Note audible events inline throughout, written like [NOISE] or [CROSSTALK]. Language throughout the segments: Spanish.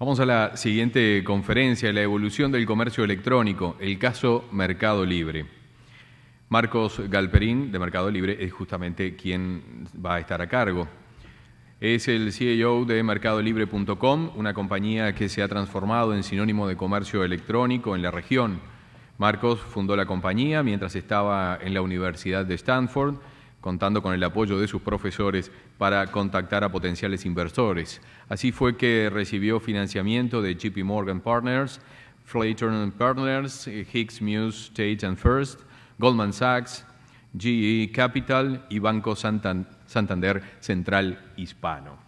Vamos a la siguiente conferencia, la evolución del comercio electrónico, el caso Mercado Libre. Marcos Galperín, de Mercado Libre, es justamente quien va a estar a cargo. Es el CEO de mercadolibre.com, una compañía que se ha transformado en sinónimo de comercio electrónico en la región. Marcos fundó la compañía mientras estaba en la Universidad de Stanford contando con el apoyo de sus profesores para contactar a potenciales inversores. Así fue que recibió financiamiento de JP Morgan Partners, Flayton Partners, Hicks Muse State and First, Goldman Sachs, GE Capital y Banco Santander Central Hispano.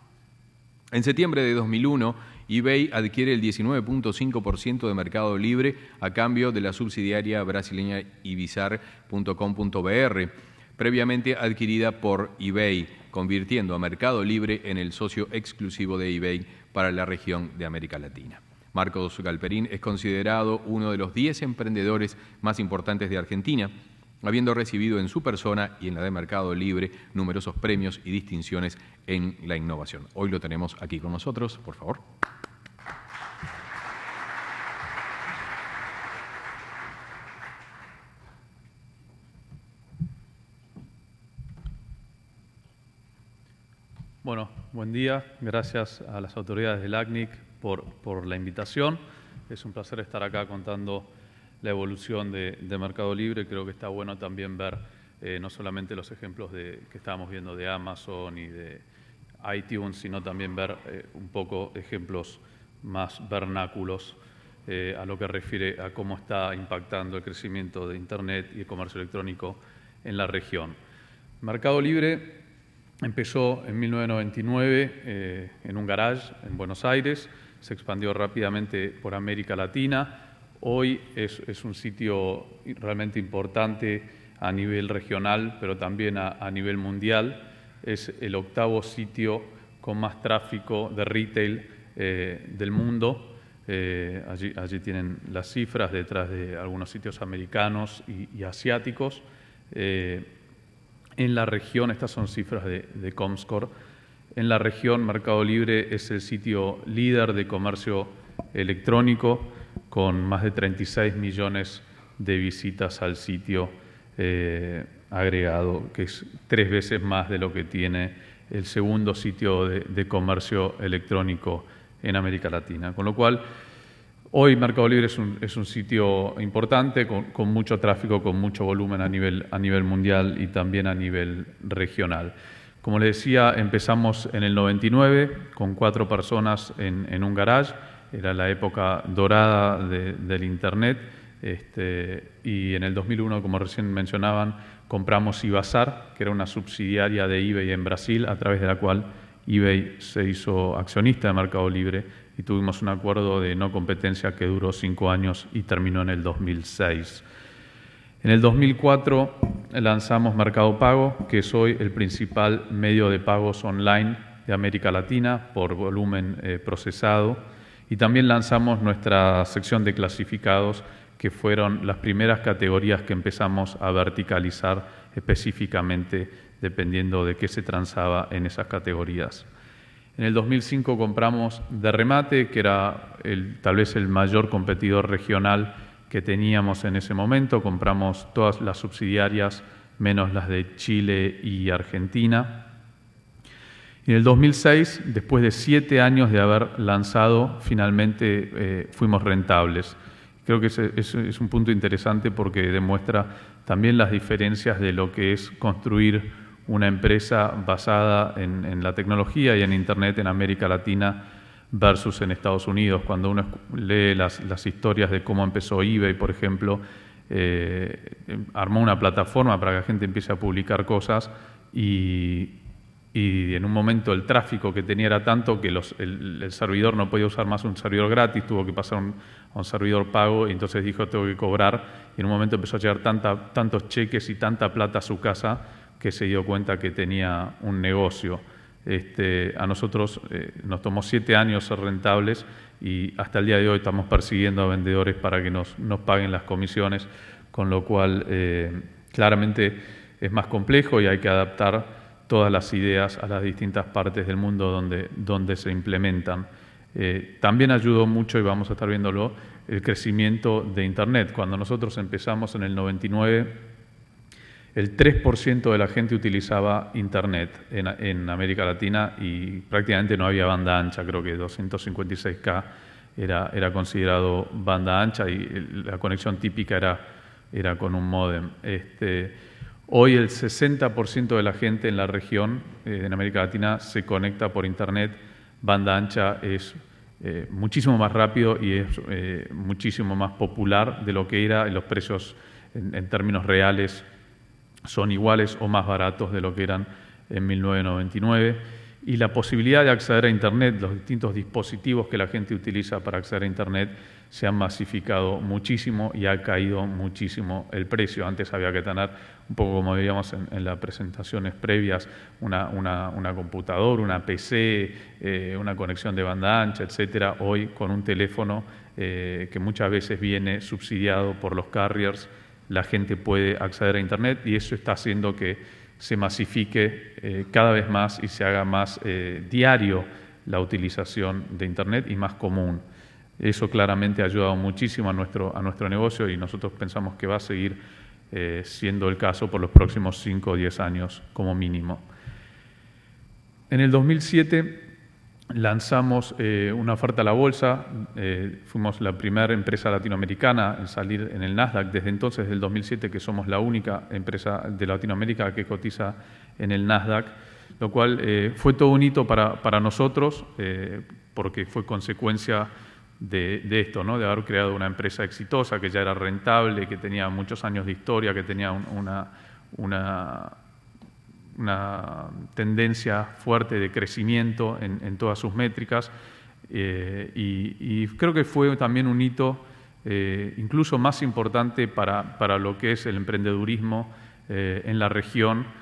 En septiembre de 2001, eBay adquiere el 19.5% de Mercado Libre a cambio de la subsidiaria brasileña ibizar.com.br previamente adquirida por eBay, convirtiendo a Mercado Libre en el socio exclusivo de eBay para la región de América Latina. Marcos Galperín es considerado uno de los 10 emprendedores más importantes de Argentina, habiendo recibido en su persona y en la de Mercado Libre numerosos premios y distinciones en la innovación. Hoy lo tenemos aquí con nosotros, por favor. Bueno, buen día. Gracias a las autoridades del ACNIC por, por la invitación. Es un placer estar acá contando la evolución de, Mercado Libre. Creo que está bueno también ver eh, no solamente los ejemplos que estábamos viendo de Amazon y de iTunes, sino también ver eh, un poco ejemplos más vernáculos eh, a lo que refiere a cómo está impactando el crecimiento de Internet y el comercio electrónico en la región. Mercado Libre Empezó en 1999 eh, en un garage en Buenos Aires, se expandió rápidamente por América Latina. Hoy es, un sitio realmente importante a nivel regional, pero también a, nivel mundial. Es el octavo sitio con más tráfico de retail eh, del mundo. Eh, allí, tienen las cifras detrás de algunos sitios americanos y, asiáticos. En la región, estas son cifras de, Comscore, en la región Mercado Libre es el sitio líder de comercio electrónico con más de 36 millones de visitas al sitio eh, agregado, que es tres veces más de lo que tiene el segundo sitio de, de comercio electrónico en América Latina. Con lo cual, Hoy Mercado Libre es un, sitio importante, con, mucho tráfico, con mucho volumen a nivel, mundial y también a nivel regional. Como le decía, empezamos en el 99 con cuatro personas en, un garage. Era la época dorada del Internet. Este, y en el 2001, como recién mencionaban, compramos Ibazar, que era una subsidiaria de eBay en Brasil, a través de la cual eBay se hizo accionista de Mercado Libre y tuvimos un acuerdo de no competencia que duró cinco años y terminó en el 2006. En el 2004 lanzamos Mercado Pago, que es hoy el principal medio de pagos online de América Latina por volumen eh, procesado. Y también lanzamos nuestra sección de clasificados, que fueron las primeras categorías que empezamos a verticalizar específicamente dependiendo de qué se transaba en esas categorías. En el 2005 compramos de remate, que era el, tal vez el mayor competidor regional que teníamos en ese momento. Compramos todas las subsidiarias, menos las de Chile y Argentina. En el 2006, después de siete años de haber lanzado, finalmente eh, fuimos rentables. Creo que ese, es un punto interesante porque demuestra también las diferencias de lo que es construir una empresa basada en, la tecnología y en Internet en América Latina versus en Estados Unidos. Cuando uno lee las, historias de cómo empezó eBay, por ejemplo, eh, armó una plataforma para que la gente empiece a publicar cosas y, en un momento el tráfico que tenía era tanto que el, servidor no podía usar más un servidor gratis, tuvo que pasar un, a un servidor pago y entonces dijo tengo que cobrar y en un momento empezó a llegar tantos cheques y tanta plata a su casa que se dio cuenta que tenía un negocio. Este, a nosotros eh, nos tomó siete años ser rentables y hasta el día de hoy estamos persiguiendo a vendedores para que nos, paguen las comisiones, con lo cual eh, claramente es más complejo y hay que adaptar todas las ideas a las distintas partes del mundo donde, se implementan. Eh, también ayudó mucho, y vamos a estar viéndolo, el crecimiento de Internet. Cuando nosotros empezamos en el 99, el 3% de la gente utilizaba Internet en, América Latina y prácticamente no había banda ancha, creo que 256K era, considerado banda ancha y la conexión típica era, con un modem. Este, hoy el 60% de la gente en la región, eh, en América Latina, se conecta por Internet. Banda ancha es eh, muchísimo más rápido y es eh, muchísimo más popular de lo que era en los precios en términos reales son iguales o más baratos de lo que eran en 1999 y la posibilidad de acceder a Internet, los distintos dispositivos que la gente utiliza para acceder a Internet se han masificado muchísimo y ha caído muchísimo el precio. Antes había que tener, un poco como veíamos en, las presentaciones previas, una, computadora, una PC, eh, una conexión de banda ancha, etcétera. Hoy con un teléfono eh, que muchas veces viene subsidiado por los carriers la gente puede acceder a Internet y eso está haciendo que se masifique eh, cada vez más y se haga más eh, diario la utilización de Internet y más común. Eso claramente ha ayudado muchísimo a nuestro, a nuestro negocio y nosotros pensamos que va a seguir eh, siendo el caso por los próximos cinco o diez años como mínimo. En el 2007 lanzamos eh, una oferta a la bolsa, eh, fuimos la primera empresa latinoamericana en salir en el Nasdaq, desde entonces, desde el 2007, que somos la única empresa de Latinoamérica que cotiza en el Nasdaq, lo cual eh, fue todo un hito para, nosotros, porque fue consecuencia de, esto, ¿no? de haber creado una empresa exitosa, que ya era rentable, que tenía muchos años de historia, que tenía una una tendencia fuerte de crecimiento en, todas sus métricas eh, y, creo que fue también un hito eh, incluso más importante para, para, lo que es el emprendedurismo eh, en la región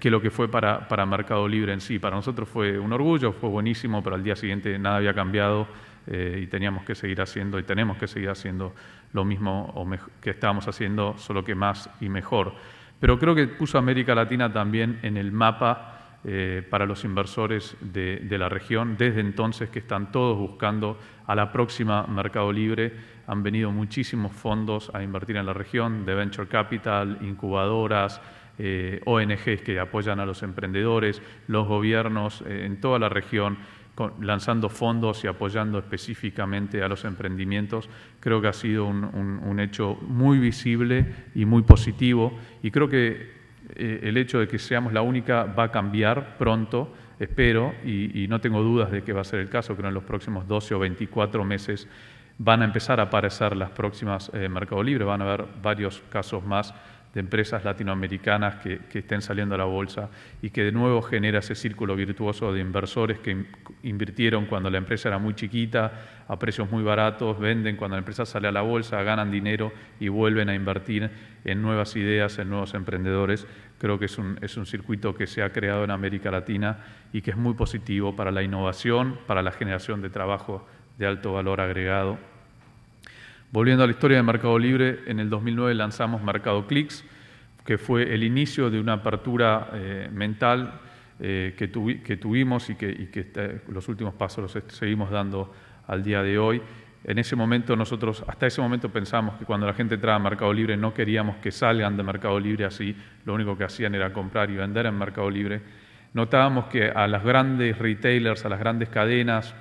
que lo que fue para, para, Mercado Libre en sí. Para nosotros fue un orgullo, fue buenísimo, pero al día siguiente nada había cambiado y teníamos que seguir haciendo y tenemos que seguir haciendo lo mismo o que estábamos haciendo, solo que más y mejor pero creo que puso América Latina también en el mapa eh, para los inversores de, la región. Desde entonces que están todos buscando a la próxima Mercado Libre, han venido muchísimos fondos a invertir en la región, de Venture Capital, incubadoras, eh, ONGs que apoyan a los emprendedores, los gobiernos eh, en toda la región lanzando fondos y apoyando específicamente a los emprendimientos, creo que ha sido un, hecho muy visible y muy positivo. Y creo que eh, el hecho de que seamos la única va a cambiar pronto, espero, y, no tengo dudas de que va a ser el caso, creo en los próximos 12 o 24 meses van a empezar a aparecer las próximas eh, Mercado Libre, van a haber varios casos más de empresas latinoamericanas que, estén saliendo a la bolsa y que de nuevo genera ese círculo virtuoso de inversores que invirtieron cuando la empresa era muy chiquita, a precios muy baratos, venden cuando la empresa sale a la bolsa, ganan dinero y vuelven a invertir en nuevas ideas, en nuevos emprendedores. Creo que es un circuito que se ha creado en América Latina y que es muy positivo para la innovación, para la generación de trabajo de alto valor agregado Volviendo a la historia de Mercado Libre, en el 2009 lanzamos Mercado Clicks, que fue el inicio de una apertura eh, mental eh, que, tuvimos y que, los últimos pasos los seguimos dando al día de hoy. En ese momento nosotros, hasta ese momento pensamos que cuando la gente entraba a Mercado Libre no queríamos que salgan de Mercado Libre así, lo único que hacían era comprar y vender en Mercado Libre. Notábamos que a las grandes retailers, a las grandes cadenas,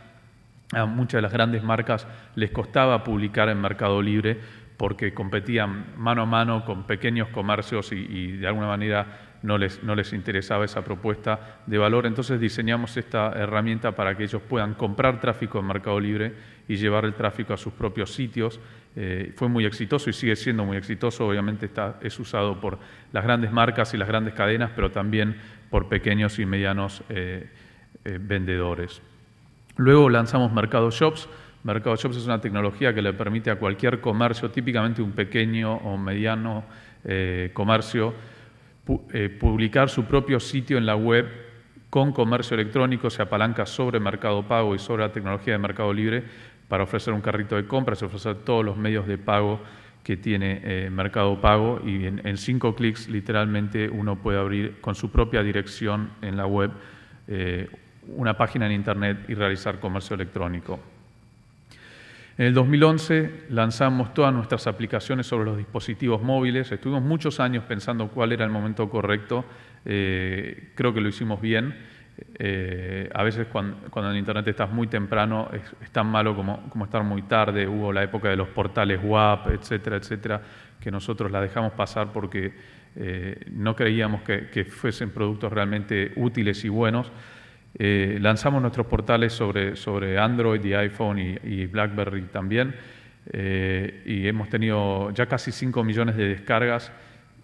a muchas de las grandes marcas les costaba publicar en Mercado Libre porque competían mano a mano con pequeños comercios y, de alguna manera no les, no les, interesaba esa propuesta de valor. Entonces diseñamos esta herramienta para que ellos puedan comprar tráfico en Mercado Libre y llevar el tráfico a sus propios sitios. Eh, fue muy exitoso y sigue siendo muy exitoso. Obviamente está, es usado por las grandes marcas y las grandes cadenas, pero también por pequeños y medianos eh, eh, vendedores. Luego lanzamos Mercado Shops. Mercado Shops es una tecnología que le permite a cualquier comercio, típicamente un pequeño o mediano eh, comercio, eh, publicar su propio sitio en la web con comercio electrónico, se apalanca sobre Mercado Pago y sobre la tecnología de Mercado Libre para ofrecer un carrito de compras y ofrecer todos los medios de pago que tiene eh, Mercado Pago y en, cinco clics literalmente uno puede abrir con su propia dirección en la web una página en Internet y realizar comercio electrónico. En el 2011 lanzamos todas nuestras aplicaciones sobre los dispositivos móviles. Estuvimos muchos años pensando cuál era el momento correcto. Eh, creo que lo hicimos bien. Eh, a veces cuando, en Internet estás muy temprano es, tan malo como, estar muy tarde. Hubo la época de los portales WAP, etcétera, etcétera, que nosotros la dejamos pasar porque eh, no creíamos que fuesen productos realmente útiles y buenos. Eh, lanzamos nuestros portales sobre, Android y iPhone y, BlackBerry también. Eh, y hemos tenido ya casi 5 millones de descargas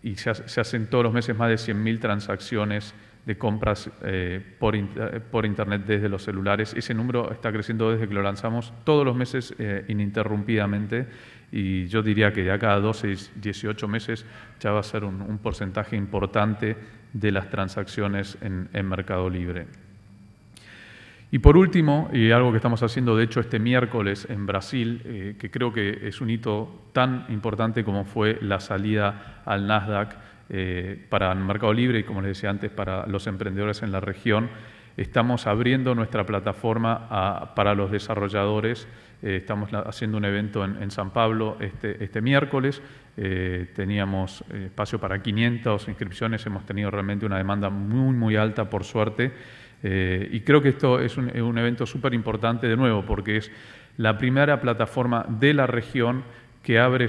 y se, hacen todos los meses más de 100.000 transacciones de compras eh, por, Internet desde los celulares. Ese número está creciendo desde que lo lanzamos todos los meses ininterrumpidamente y yo diría que ya cada 12, 18 meses ya va a ser un, porcentaje importante de las transacciones en Mercado Libre. Y por último, y algo que estamos haciendo de hecho este miércoles en Brasil, eh, que creo que es un hito tan importante como fue la salida al Nasdaq eh, para el Mercado Libre y, como les decía antes, para los emprendedores en la región, estamos abriendo nuestra plataforma para los desarrolladores. Eh, estamos haciendo un evento en, San Pablo este, este miércoles. teníamos espacio para 500 inscripciones. Hemos tenido realmente una demanda muy, muy alta, por suerte. Eh, y creo que esto es un, evento súper importante de nuevo, porque es la primera plataforma de la región que abre,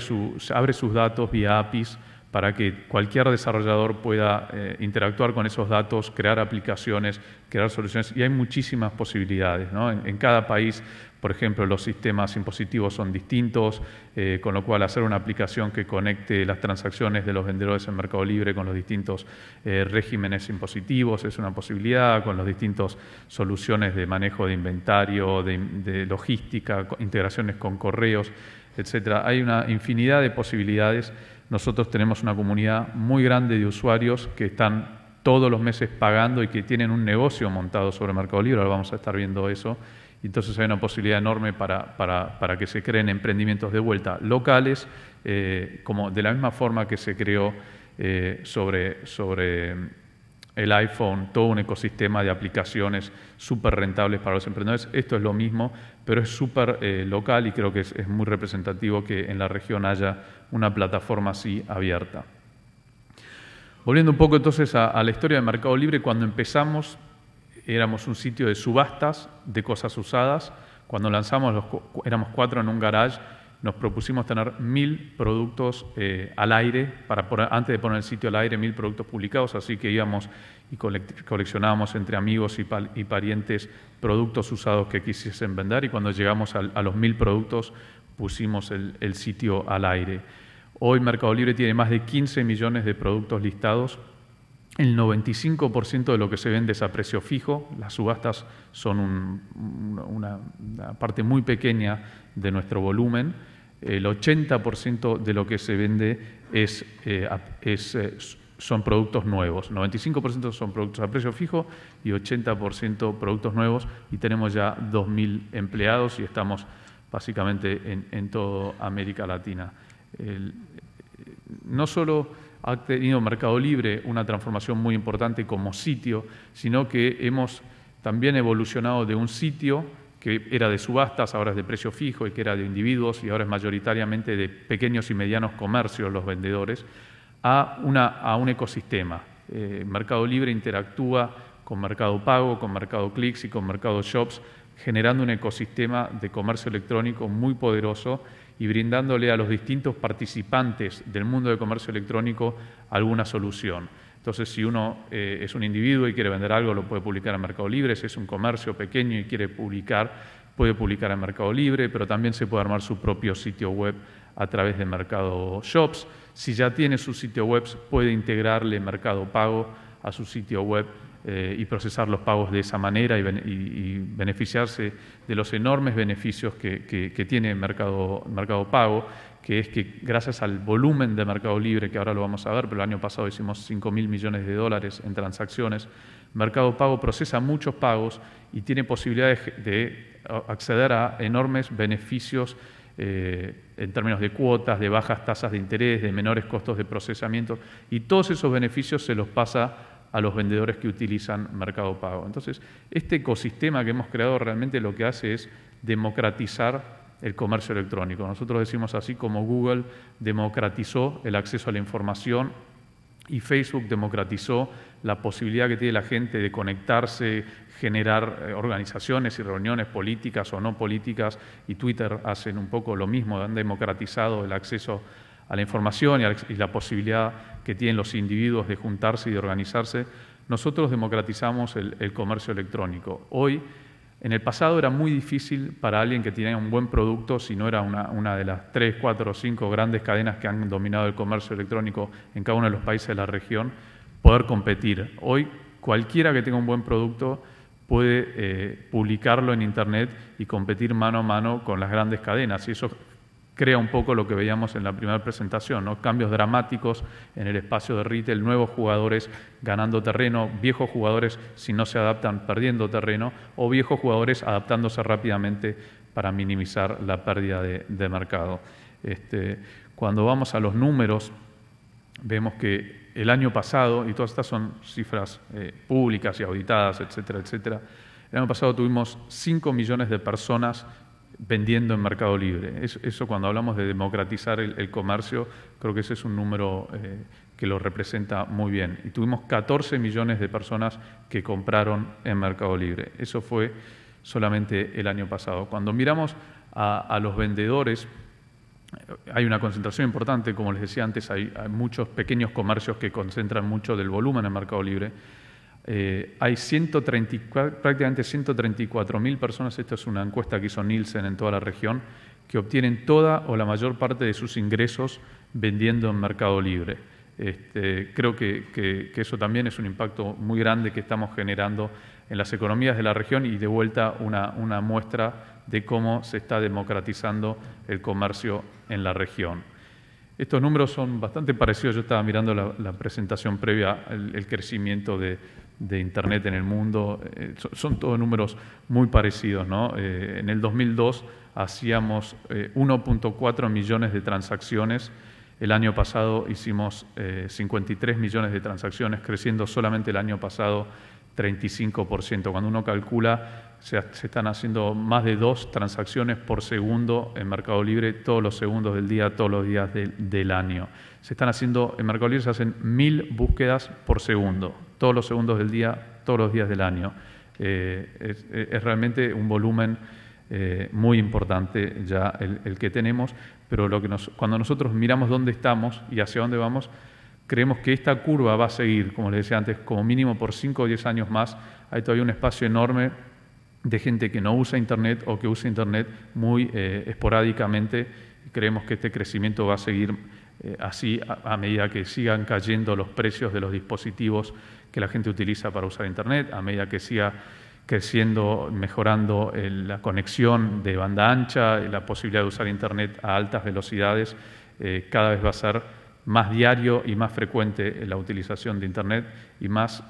abre sus datos vía APIs para que cualquier desarrollador pueda eh, interactuar con esos datos, crear aplicaciones, crear soluciones. Y hay muchísimas posibilidades. en, cada país por ejemplo, los sistemas impositivos son distintos, eh, con lo cual hacer una aplicación que conecte las transacciones de los vendedores en Mercado Libre con los distintos eh, regímenes impositivos es una posibilidad, con las distintas soluciones de manejo de inventario, de, logística, integraciones con correos, etcétera. Hay una infinidad de posibilidades. Nosotros tenemos una comunidad muy grande de usuarios que están todos los meses pagando y que tienen un negocio montado sobre Mercado Libre, vamos a estar viendo eso entonces hay una posibilidad enorme para, que se creen emprendimientos de vuelta locales, eh, como de la misma forma que se creó eh, sobre, mm, el iPhone, todo un ecosistema de aplicaciones súper rentables para los emprendedores. Esto es lo mismo, pero es súper eh, local y creo que es, muy representativo que en la región haya una plataforma así abierta. Volviendo un poco entonces a, la historia de Mercado Libre, cuando empezamos éramos un sitio de subastas de cosas usadas. Cuando lanzamos, éramos cuatro en un garage, nos propusimos tener mil productos eh, al aire, para antes de poner el sitio al aire, mil productos publicados, así que íbamos y coleccionábamos entre amigos y, parientes productos usados que quisiesen vender y cuando llegamos a, los mil productos pusimos el, el sitio al aire. Hoy Mercado Libre tiene más de 15 millones de productos listados el 95% de lo que se vende es a precio fijo. Las subastas son una, parte muy pequeña de nuestro volumen. El 80% de lo que se vende eh, eh, son productos nuevos. 95% son productos a precio fijo y 80% productos nuevos. Y tenemos ya 2.000 empleados y estamos básicamente en, toda América Latina. no solo ha tenido Mercado Libre una transformación muy importante como sitio, sino que hemos también evolucionado de un sitio que era de subastas, ahora es de precio fijo y que era de individuos y ahora es mayoritariamente de pequeños y medianos comercios los vendedores, a, un ecosistema. Eh, Mercado Libre interactúa con Mercado Pago, con Mercado Clicks y con Mercado Shops, generando un ecosistema de comercio electrónico muy poderoso y brindándole a los distintos participantes del mundo de comercio electrónico alguna solución. Entonces, si uno eh, es un individuo y quiere vender algo, lo puede publicar en Mercado Libre, si es un comercio pequeño y quiere publicar, puede publicar en Mercado Libre, pero también se puede armar su propio sitio web a través de Mercado Shops. Si ya tiene su sitio web, puede integrarle Mercado Pago a su sitio web eh, y procesar los pagos de esa manera y, beneficiarse de los enormes beneficios que, tiene mercado, mercado Pago, que es que gracias al volumen de Mercado Libre, que ahora lo vamos a ver, pero el año pasado hicimos 5.000 mil millones de dólares en transacciones, Mercado Pago procesa muchos pagos y tiene posibilidades de acceder a enormes beneficios eh, en términos de cuotas, de bajas tasas de interés, de menores costos de procesamiento, y todos esos beneficios se los pasa a los vendedores que utilizan Mercado Pago. Entonces, este ecosistema que hemos creado realmente lo que hace es democratizar el comercio electrónico. Nosotros decimos así como Google democratizó el acceso a la información y Facebook democratizó la posibilidad que tiene la gente de conectarse, generar eh, organizaciones y reuniones políticas o no políticas, y Twitter hacen un poco lo mismo, han democratizado el acceso a la información y, la, posibilidad que tienen los individuos de juntarse y de organizarse, nosotros democratizamos el, comercio electrónico. Hoy, en el pasado era muy difícil para alguien que tenía un buen producto, si no era una, de las tres, cuatro o cinco grandes cadenas que han dominado el comercio electrónico en cada uno de los países de la región, poder competir. Hoy cualquiera que tenga un buen producto puede eh, publicarlo en Internet y competir mano a mano con las grandes cadenas. Y eso crea un poco lo que veíamos en la primera presentación, cambios dramáticos en el espacio de retail, nuevos jugadores ganando terreno, viejos jugadores si no se adaptan perdiendo terreno o viejos jugadores adaptándose rápidamente para minimizar la pérdida de, mercado. Este, cuando vamos a los números, vemos que el año pasado, y todas estas son cifras eh, públicas y auditadas, etcétera, etcétera, el año pasado tuvimos 5 millones de personas vendiendo en Mercado Libre. Eso, cuando hablamos de democratizar el, comercio, creo que ese es un número eh, que lo representa muy bien. Y tuvimos 14 millones de personas que compraron en Mercado Libre. Eso fue solamente el año pasado. Cuando miramos a, los vendedores, eh, hay una concentración importante, como les decía antes, hay muchos pequeños comercios que concentran mucho del volumen en Mercado Libre eh, hay 134, prácticamente 134.000 personas, esta es una encuesta que hizo Nielsen en toda la región, que obtienen toda o la mayor parte de sus ingresos vendiendo en Mercado Libre. Este, creo que, eso también es un impacto muy grande que estamos generando en las economías de la región y de vuelta una, muestra de cómo se está democratizando el comercio en la región. Estos números son bastante parecidos, yo estaba mirando la, presentación previa, el, el crecimiento de, de Internet en el mundo. Eh, son, todos números muy parecidos. ¿no? Eh, en el 2002 hacíamos 1.4 eh, millones de transacciones. El año pasado hicimos 53 millones de transacciones, creciendo solamente el año pasado 35%. Cuando uno calcula se, están haciendo más de dos transacciones por segundo en Mercado Libre todos los segundos del día, todos los días del año. Se están haciendo, en Mercado Libre se hacen mil búsquedas por segundo, todos los segundos del día, todos los días del año. Eh, es, realmente un volumen eh, muy importante ya el, que tenemos, pero lo que cuando nosotros miramos dónde estamos y hacia dónde vamos, creemos que esta curva va a seguir, como les decía antes, como mínimo por 5 o 10 años más. Hay todavía un espacio enorme de gente que no usa Internet o que usa Internet muy eh, esporádicamente. Creemos que este crecimiento va a seguir eh, así a, medida que sigan cayendo los precios de los dispositivos que la gente utiliza para usar Internet, a medida que siga creciendo, mejorando eh, la conexión de banda ancha, la posibilidad de usar Internet a altas velocidades, cada vez va a ser más diario y más frecuente la utilización de Internet y más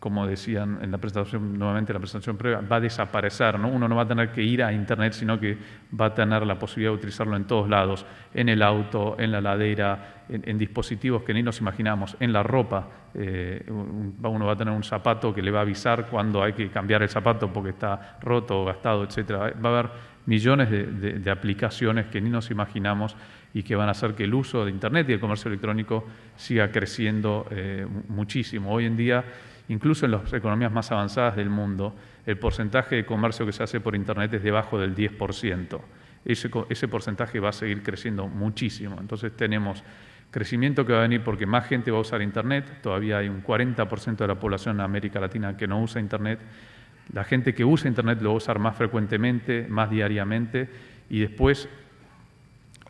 como decían en la presentación, nuevamente en la presentación previa, va a desaparecer. ¿no? Uno no va a tener que ir a Internet, sino que va a tener la posibilidad de utilizarlo en todos lados, en el auto, en la ladera, en, dispositivos que ni nos imaginamos, en la ropa. Eh, uno va a tener un zapato que le va a avisar cuando hay que cambiar el zapato porque está roto o gastado, etcétera. Va a haber millones de, aplicaciones que ni nos imaginamos y que van a hacer que el uso de Internet y el comercio electrónico siga creciendo eh, muchísimo. Hoy en día Incluso en las economías más avanzadas del mundo, el porcentaje de comercio que se hace por Internet es debajo del 10%. Ese, ese porcentaje va a seguir creciendo muchísimo. Entonces tenemos crecimiento que va a venir porque más gente va a usar Internet. Todavía hay un 40% de la población en América Latina que no usa Internet. La gente que usa Internet lo va a usar más frecuentemente, más diariamente. Y después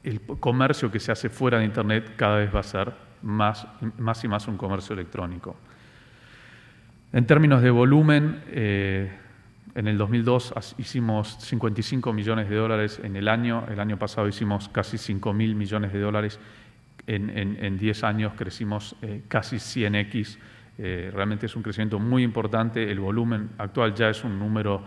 el comercio que se hace fuera de Internet cada vez va a ser más y más un comercio electrónico. En términos de volumen, eh, en el 2002 hicimos 55 millones de dólares en el año, el año pasado hicimos casi 5 mil millones de dólares, en, diez 10 años crecimos eh, casi 100x, eh, realmente es un crecimiento muy importante, el volumen actual ya es un número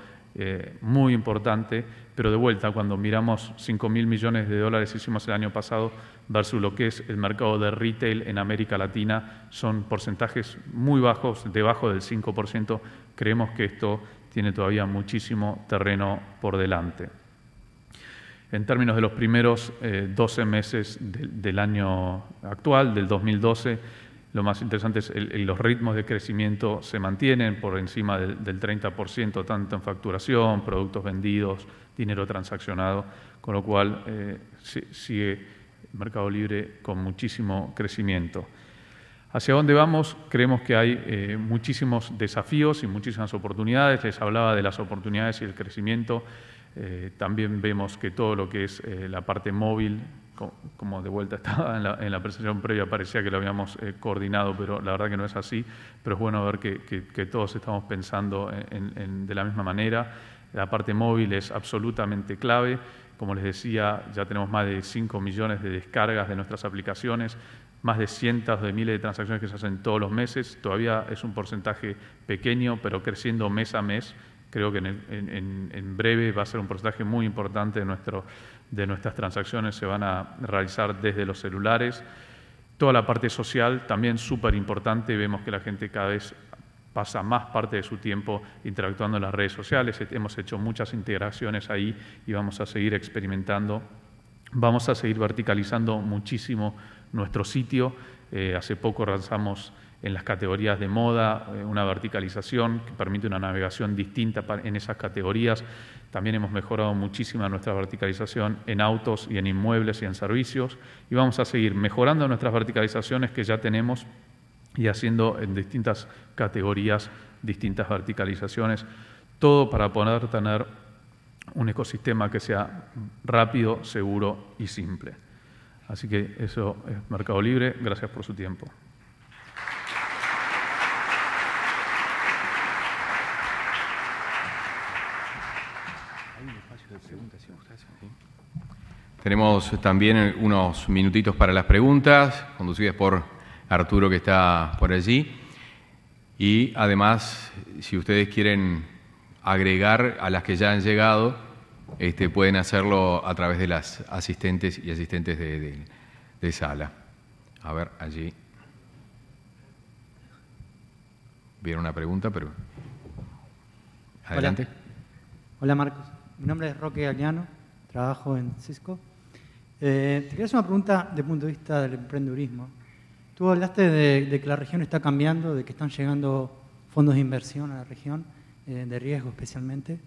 muy importante pero de vuelta, cuando miramos 5 mil millones de dólares hicimos el año pasado versus lo que es el mercado de retail en América Latina, son porcentajes muy bajos, debajo del 5%. Creemos que esto tiene todavía muchísimo terreno por delante. En términos de los primeros 12 eh, meses del año actual, del 2012, lo más interesante es que los ritmos de crecimiento se mantienen por encima del, 30%, tanto en facturación, productos vendidos, dinero transaccionado, con lo cual eh, sigue sigue Mercado Libre con muchísimo crecimiento. ¿Hacia dónde vamos? Creemos que hay eh, muchísimos desafíos y muchísimas oportunidades. Les hablaba de las oportunidades y el crecimiento. Eh, también vemos que todo lo que es la parte móvil como de vuelta [LAUGHS] estaba en la, presentación previa, parecía que lo habíamos eh, coordinado, pero la verdad que no es así. Pero es bueno ver que, todos estamos pensando de la misma manera. La parte móvil es absolutamente clave. Como les decía, ya tenemos más de 5 millones de descargas de nuestras aplicaciones, más de cientos de miles de transacciones que se hacen todos los meses. Todavía es un porcentaje pequeño, pero creciendo mes a mes Creo que en, breve va a ser un porcentaje muy importante de, nuestras transacciones, se van a realizar desde los celulares. Toda la parte social también súper importante, vemos que la gente cada vez pasa más parte de su tiempo interactuando en las redes sociales, hemos hecho muchas integraciones ahí y vamos a seguir experimentando. Vamos a seguir verticalizando muchísimo nuestro sitio. Eh, hace poco lanzamos en las categorías de moda, eh, una verticalización que permite una navegación distinta en esas categorías. También hemos mejorado muchísimo nuestra verticalización en autos y en inmuebles y en servicios. Y vamos a seguir mejorando nuestras verticalizaciones que ya tenemos y haciendo en distintas categorías distintas verticalizaciones, todo para poder tener un ecosistema que sea rápido, seguro y simple. Así que eso es Mercado Libre. Gracias por su tiempo. Tenemos también unos minutitos para las preguntas, conducidas por Arturo que está por allí. Y además, si ustedes quieren agregar a las que ya han llegado, este, pueden hacerlo a través de las asistentes y asistentes de, sala. A ver, allí. Vieron una pregunta, pero. Adelante. Hola, Marcos. Mi nombre es Roque Aliano, trabajo en Cisco. Eh, te quería hacer una pregunta desde el punto de vista del emprendedurismo. Tú hablaste de, que la región está cambiando, de que están llegando fondos de inversión a la región, eh, de riesgo especialmente.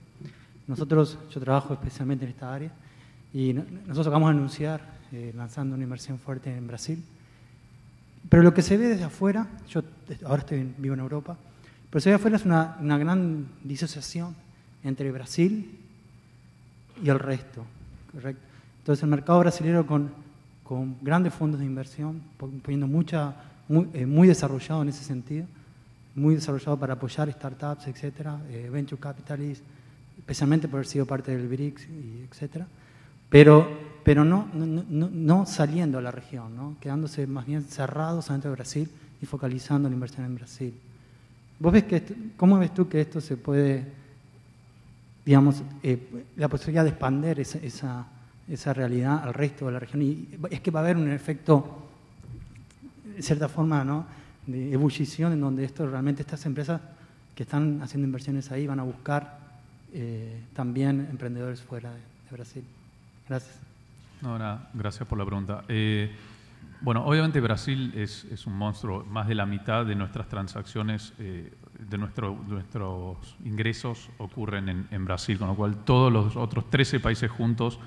Nosotros, yo trabajo especialmente en esta área, y nosotros acabamos de anunciar, eh, lanzando una inversión fuerte en Brasil. Pero lo que se ve desde afuera, yo ahora estoy, vivo en Europa, pero se ve afuera es una, una gran disociación entre Brasil y el resto, ¿correcto? Entonces el mercado brasileño con, grandes fondos de inversión, poniendo mucha, eh, muy, desarrollado en ese sentido, muy desarrollado para apoyar startups, etcétera, eh, venture capitalists, especialmente por haber sido parte del BRICS, y etcétera, pero, pero no, no, saliendo a la región, ¿no? quedándose más bien cerrados dentro de Brasil y focalizando la inversión en Brasil. ¿Vos ves que cómo ves tú que esto se puede, digamos, eh, la posibilidad de expandir esa esa realidad al resto de la región. Y es que va a haber un efecto, en cierta forma, ¿no? de ebullición en donde esto realmente estas empresas que están haciendo inversiones ahí van a buscar eh, también emprendedores fuera de, Brasil. Gracias. No, nada, gracias por la pregunta. Eh, bueno, obviamente Brasil es, un monstruo. Más de la mitad de nuestras transacciones, eh, de nuestros ingresos ocurren en, en Brasil, con lo cual todos los otros 13 países juntos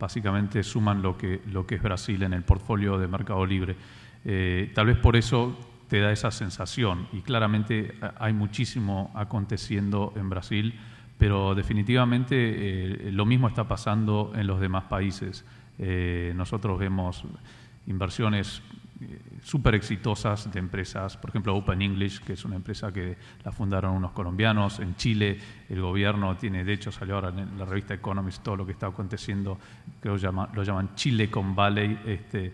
básicamente suman lo que, lo que es Brasil en el portfolio de Mercado Libre. Eh, tal vez por eso te da esa sensación y claramente eh, hay muchísimo aconteciendo en Brasil, pero definitivamente eh, lo mismo está pasando en los demás países. nosotros vemos inversiones eh, súper exitosas de empresas, por ejemplo Open English, que es una empresa que la fundaron unos colombianos, en Chile el gobierno tiene, de hecho salió ahora en la revista Economist todo lo que está aconteciendo, que lo, llaman Chile con Valley, este,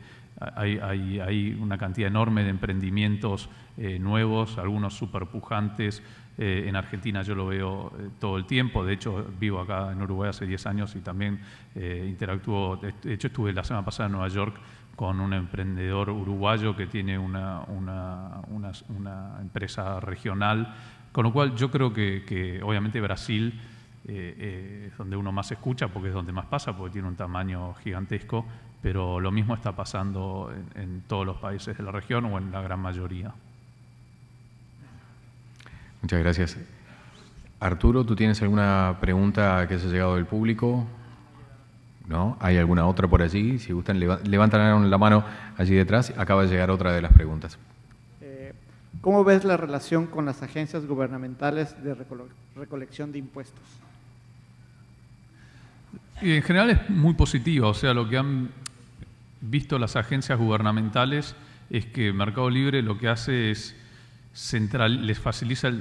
hay, una cantidad enorme de emprendimientos eh, nuevos, algunos súper pujantes, eh, en Argentina yo lo veo todo el tiempo, de hecho vivo acá en Uruguay hace 10 años y también interactúo, de hecho estuve la semana pasada en Nueva York con un emprendedor uruguayo que tiene una, una, una, empresa regional. Con lo cual yo creo que, que obviamente Brasil eh, eh, es donde uno más escucha porque es donde más pasa, porque tiene un tamaño gigantesco, pero lo mismo está pasando en, en todos los países de la región o en la gran mayoría. Muchas gracias. Arturo, ¿tú tienes alguna pregunta que se ha llegado del público? ¿no? ¿Hay alguna otra por allí? Si gustan, levantan la mano allí detrás. Acaba de llegar otra de las preguntas. Eh, ¿Cómo ves la relación con las agencias gubernamentales de recolección de impuestos? Y en general es muy positiva, o sea, lo que han visto las agencias gubernamentales es que Mercado Libre lo que hace es central, les,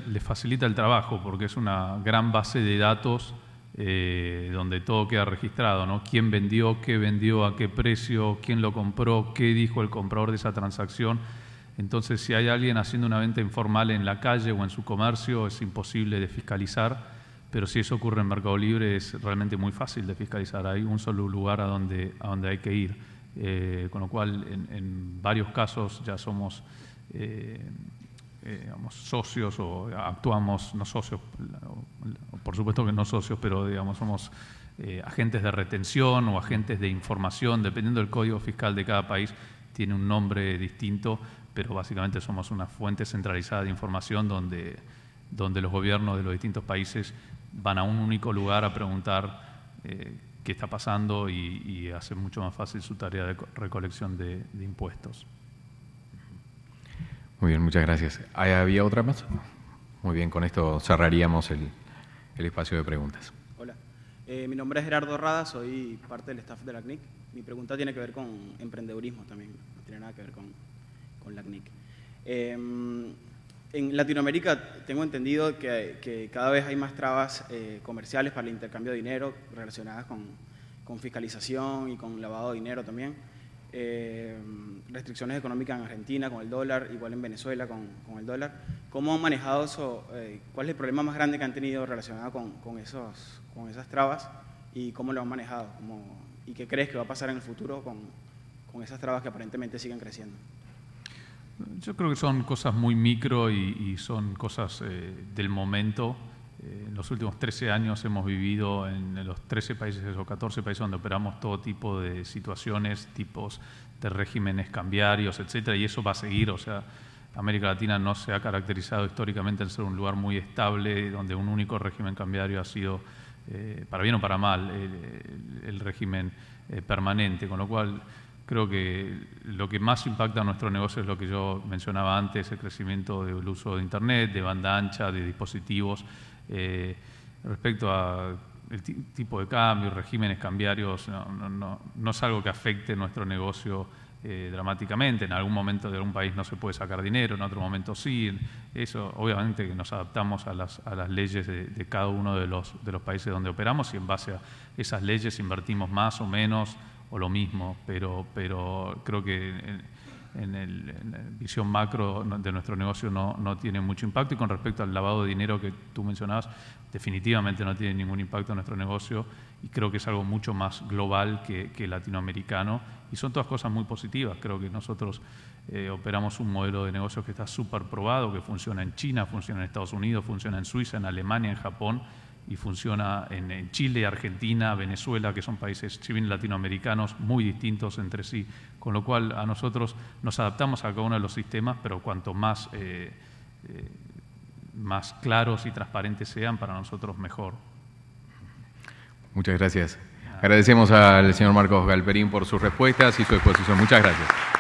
les facilita el trabajo, porque es una gran base de datos eh, donde todo queda registrado, ¿no? Quién vendió, qué vendió, a qué precio, quién lo compró, qué dijo el comprador de esa transacción. Entonces, si hay alguien haciendo una venta informal en la calle o en su comercio, es imposible de fiscalizar, pero si eso ocurre en Mercado Libre es realmente muy fácil de fiscalizar. Hay un solo lugar a donde, a donde hay que ir. Eh, con lo cual, en, varios casos ya somos eh, eh, socios o actuamos, no socios, por supuesto que no socios, pero digamos, somos eh, agentes de retención o agentes de información, dependiendo del código fiscal de cada país, tiene un nombre distinto, pero básicamente somos una fuente centralizada de información donde, los gobiernos de los distintos países van a un único lugar a preguntar eh, qué está pasando y, hace mucho más fácil su tarea de recolección de impuestos. Muy bien, muchas gracias. ¿Había otra más? Muy bien, con esto cerraríamos el, espacio de preguntas. Hola, eh, mi nombre es Gerardo Rada, soy parte del staff de la CNIC. Mi pregunta tiene que ver con emprendedurismo también, no tiene nada que ver con, la CNIC. Em, en Latinoamérica tengo entendido que, cada vez hay más trabas eh, comerciales para el intercambio de dinero relacionadas con fiscalización y con lavado de dinero también. Em, restricciones económicas en Argentina con el dólar, igual en Venezuela con, con el dólar. ¿Cómo han manejado eso? Eh, ¿Cuál es el problema más grande que han tenido relacionado con, con, esos, con esas trabas y cómo lo han manejado? ¿Y qué crees que va a pasar en el futuro con, con esas trabas que aparentemente siguen creciendo? Yo creo que son cosas muy micro y, son cosas eh, del momento en los últimos 13 años hemos vivido en los 13 países o 14 países donde operamos todo tipo de situaciones, tipos de regímenes cambiarios, etcétera, y eso va a seguir. O sea, América Latina no se ha caracterizado históricamente en ser un lugar muy estable, donde un único régimen cambiario ha sido, eh, para bien o para mal, el, régimen eh, permanente. Con lo cual, creo que lo que más impacta a nuestro negocio es lo que yo mencionaba antes, el crecimiento del uso de Internet, de banda ancha, de dispositivos eh, respecto al el tipo de cambio, regímenes cambiarios, no, es algo que afecte nuestro negocio eh, dramáticamente. En algún momento de algún país no se puede sacar dinero, en otro momento sí. Eso, obviamente, que nos adaptamos a las, leyes de, cada uno de los, países donde operamos y en base a esas leyes invertimos más o menos o lo mismo, pero creo que en, el, la visión macro de nuestro negocio no, no, tiene mucho impacto. Y con respecto al lavado de dinero que tú mencionabas, definitivamente no tiene ningún impacto en nuestro negocio y creo que es algo mucho más global que, latinoamericano. Y son todas cosas muy positivas. Creo que nosotros eh, operamos un modelo de negocio que está súper probado, que funciona en China, funciona en Estados Unidos, funciona en Suiza, en Alemania, en Japón y funciona en, Chile, Argentina, Venezuela, que son países, civil latinoamericanos, muy distintos entre sí con lo cual a nosotros nos adaptamos a cada uno de los sistemas, pero cuanto más, eh, eh, más claros y transparentes sean, para nosotros mejor. Muchas gracias. Agradecemos al señor Marcos Galperín por sus respuestas y su exposición. Muchas gracias.